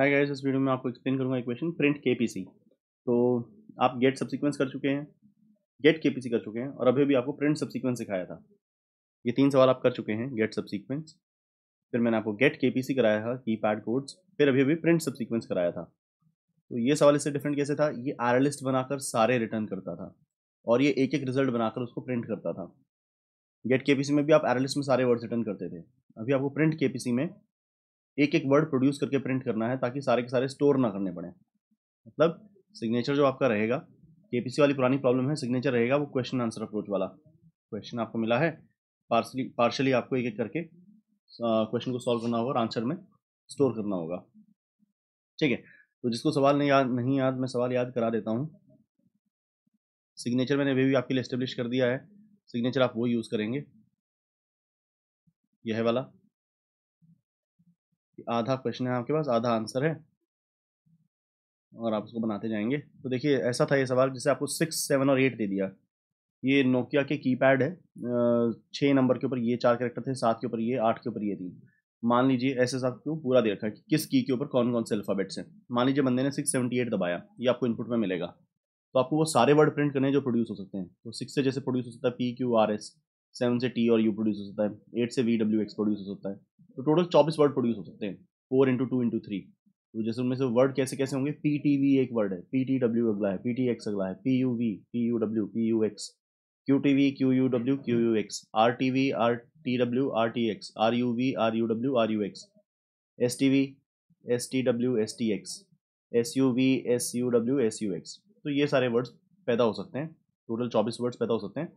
Hi guys इस video में आपको एक्सप्लेन करूंगा इक्वेशन प्रिंट केपीसी तो आप गेट सब्सिक्वेंस कर चुके हैं गेट केपीसी कर चुके हैं और अभी भी आपको प्रिंट सब्सिक्वेंस सिखाया था ये तीन सवाल आप कर चुके हैं गेट सब्सिक्वेंस फिर मैंने आपको गेट केपीसी कराया था की पैड कोड्स फिर अभी भी प्रिंट सब्सिक्वेंस कराया था तो ये सवाल इससे डिफरेंट कैसे था ये आर लिस्ट बनाकर सारे रिटर्न करता था और ये एक एक रिजल्ट बनाकर उसको प्रिंट करता था गेट सी में भी आप आर लिस्ट में सारे वर्ड्स रिटर्न करते थे अभी आपको प्रिंट सी में एक एक वर्ड प्रोड्यूस करके प्रिंट करना है ताकि सारे के सारे स्टोर ना करने पड़े मतलब सिग्नेचर जो आपका रहेगा के वाली पुरानी प्रॉब्लम है सिग्नेचर रहेगा वो क्वेश्चन आंसर अप्रोच वाला क्वेश्चन आपको मिला है पार्सली पार्शली आपको एक एक करके क्वेश्चन को सॉल्व करना होगा और आंसर में स्टोर करना होगा ठीक है तो जिसको सवाल नहीं याद नहीं याद मैं सवाल याद करा देता हूँ सिग्नेचर मैंने अभी भी आपके लिए इस्टेब्लिश कर दिया है सिग्नेचर आप वो यूज़ करेंगे यह वाला आधा क्वेश्चन है आपके पास आधा आंसर है और आप उसको बनाते जाएंगे तो देखिए ऐसा था ये सवाल जिसे आपको सिक्स सेवन और एट दे दिया ये नोकिया के कीपैड है छः नंबर के ऊपर ये चार करेक्टर थे सात के ऊपर ये आठ के ऊपर ये तीन मान लीजिए ऐसे साथ क्यों पूरा दे रखा है कि किस की के ऊपर कौन कौन से अल्फ़ाबेट्स हैं मान लीजिए बंदे ने सिक्स सेवेंटी एट दबाया ये आपको इनपुट में मिलेगा तो आपको वो सारे वर्ड प्रिंट करने जो प्रोड्यूस हो सकते हैं तो सिक्स से जैसे प्रोड्यूस हो सकता है P Q R S seven से टी और यू प्रोड्यूस हो सकता है एट से वी डब्ल्यू एक्स प्रोड्यूस हो सकता है तो टोटल चौबीस वर्ड प्रोड्यूस हो सकते हैं four into two into three तो जैसे उनमें से वर्ड कैसे कैसे होंगे पी टी वी एक वर्ड है पी टी डब्ल्यू अगला है पी टी एक्स अगला है P U V P U W P U X Q T V Q U W Q U X R T V R T W R T X R U V R U W R U X S T V S T W S T X S U V S U W S U X तो ये सारे words पैदा हो सकते हैं total चौबीस words पैदा हो सकते हैं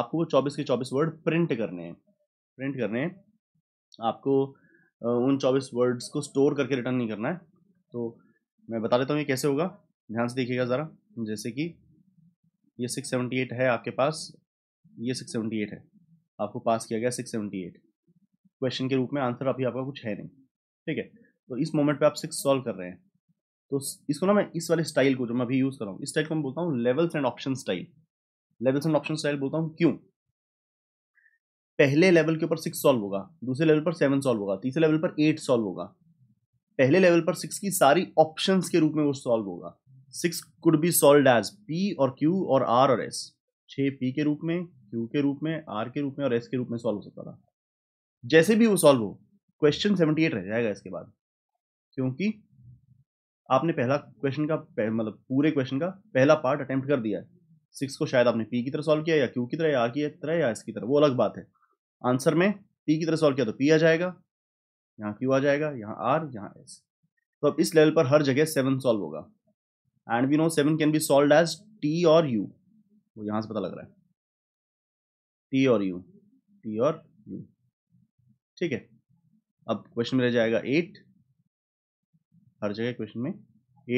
आपको चौबीस के चौबीस वर्ड प्रिंट करने हैं प्रिंट करने हैं आपको उन चौबीस वर्ड्स को स्टोर करके रिटर्न नहीं करना है तो मैं बता देता हूँ ये कैसे होगा ध्यान से देखिएगा ज़रा जैसे कि ये सिक्स सेवेंटी एट है आपके पास ये सिक्स सेवेंटी एट है आपको पास किया गया सिक्स सेवेंटी एट क्वेश्चन के रूप में आंसर अभी आपका कुछ है नहीं ठीक है तो इस मोमेंट पे आप सिक्स सॉल्व कर रहे हैं तो इसको ना मैं इस वाले स्टाइल को जो मैं अभी यूज़ कर रहा हूँ इस स्टाइल को मैं बोलता हूँ levels and option style levels and option style बोलता हूँ क्यों पहले लेवल के ऊपर सिक्स सॉल्व होगा दूसरे लेवल पर सेवन सॉल्व होगा तीसरे लेवल पर एट सॉल्व होगा पहले लेवल पर सिक्स की सारी ऑप्शन के रूप में वो सॉल्व होगा six could be solve as P और क्यू और आर और एस छः पी के रूप में क्यू के रूप में आर के रूप में और एस के रूप में सॉल्व हो सकता था जैसे भी वो सॉल्व हो क्वेश्चन सेवेंटी एट रह जाएगा इसके बाद क्योंकि आपने पहला क्वेश्चन का मतलब पूरे क्वेश्चन का पहला पार्ट अटेम्प्ट कर दिया है सिक्स को शायद आपने पी की तरह सॉल्व किया या क्यू की तरह या आर की तरह या एस की तरह वो अलग बात है आंसर में पी की तरह सॉल्व किया तो पी आ जाएगा यहाँ क्यू आ जाएगा यहाँ आर यहाँ एस तो अब इस लेवल पर हर जगह सेवन सॉल्व होगा and we know seven can be solve as T और यू वो यहाँ से पता लग रहा है टी और यू टी और यू ठीक है अब क्वेश्चन में रह जाएगा एट हर जगह क्वेश्चन में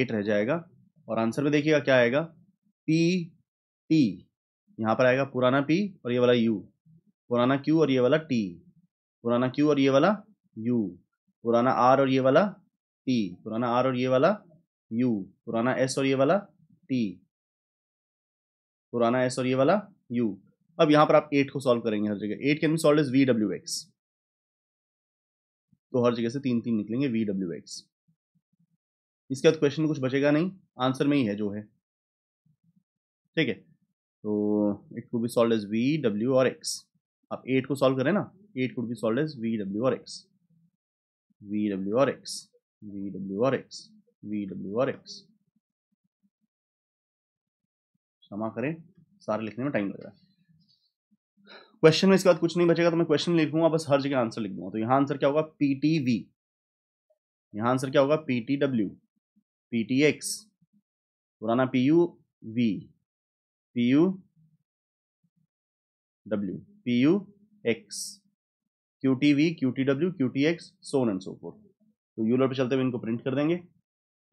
एट रह जाएगा और आंसर में देखिएगा क्या आएगा पी टी यहाँ पर आएगा पुराना पी और ये वाला यू पुराना क्यू और ये वाला टी पुराना क्यू और ये वाला यू पुराना आर और ये वाला टी पुराना आर और ये वाला यू पुराना एस और ये वाला टी पुराना एस और ये वाला यू अब यहां पर आप एट को सॉल्व करेंगे हर जगह eight can be solve as V W X तो हर जगह से तीन तीन निकलेंगे वी डब्ल्यू एक्स इसके बाद क्वेश्चन कुछ बचेगा नहीं आंसर में ही है जो है ठीक है तो इट को be solve as V W और एक्स आप एट को सॉल्व करें ना eight could be solve as V W R X V W R X V W R X V W R X क्षमा करें सारे लिखने में टाइम लग रहा है क्वेश्चन में इसके बाद कुछ नहीं बचेगा तो मैं क्वेश्चन लिखूंगा बस हर जगह आंसर लिख दूंगा तो यहां आंसर क्या होगा पी टी वी यहां आंसर क्या होगा P T W P T X पुराना P U V P U W, Q X, W Q T so on and so forth. तो यू लोड पर चलते हुए इनको प्रिंट कर देंगे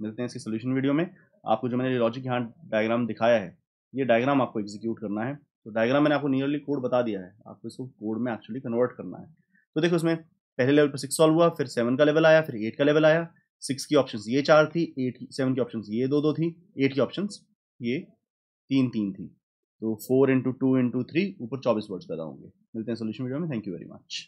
मिलते हैं इसकी सोल्यूशन वीडियो में आपको जो मैंने लॉजिक यहाँ डायग्राम दिखाया है ये डायग्राम आपको एग्जीक्यूट करना है तो डायग्राम मैंने आपको नियरली कोड बता दिया है आपको इसको कोड में एक्चुअली कन्वर्ट करना है तो देखो उसमें पहले लेवल पर सिक्स सॉल्व हुआ फिर सेवन का लेवल आया फिर एट का लेवल आया सिक्स की ऑप्शन ये चार थी एट सेवन की ऑप्शन ये दो दो थी एट की ऑप्शन ये तीन तीन थी तो four into two into three ऊपर चौबीस वर्ड्स पैदा होंगे मिलते हैं सोल्यूशन वीडियो में थैंक यू वेरी मच